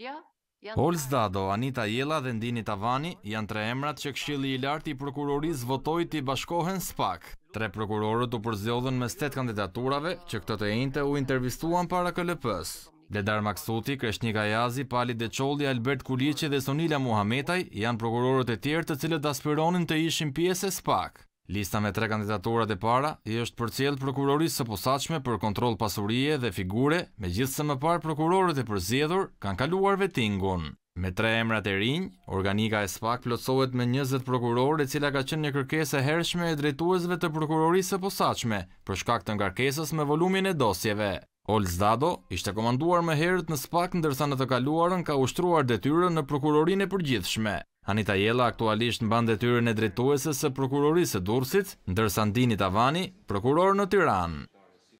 Julia, Zdado, Anita Jela dhe Ndini Tavani janë tre emrat që këshili i lartë i prokuroris votoj të i bashkohen spak. Tre prokurorët u përzjodhën me stet kandidaturave që këtë të ejnëte u intervistuan para këllëpës. Ledar Maksuti, Kreshnik Ajazi, Pali Deqoldi, Albert Kuliqi dhe Sonila Muhametaj janë prokurorët e tjerë të cilët aspironin të ishim pjese spak. Lista me tre kandidaturat e para i është për cilë prokurorisë së posaqme për kontrol pasurije dhe figure, me gjithë së më parë prokurorët e përzjedhur kanë kaluar vetingun. Me tre emrat e rinjë, organika e spak plotsohet me njëzet prokurorë e cila ka qenë një kërkesë e hershme e drejtuesve të prokurorisë së posaqme, për shkak të ngarkesës me volumin e dosjeve. Olz Dado ishte komanduar me herët në spak në dërsa në të kaluarën ka ushtruar detyre në prokurorin e përgjithshme. Anita Jela aktualisht në bandet tyre në drejtuese së prokurorisë e Durësit, ndërsa Ndini Tavani, prokuror në Tiranë.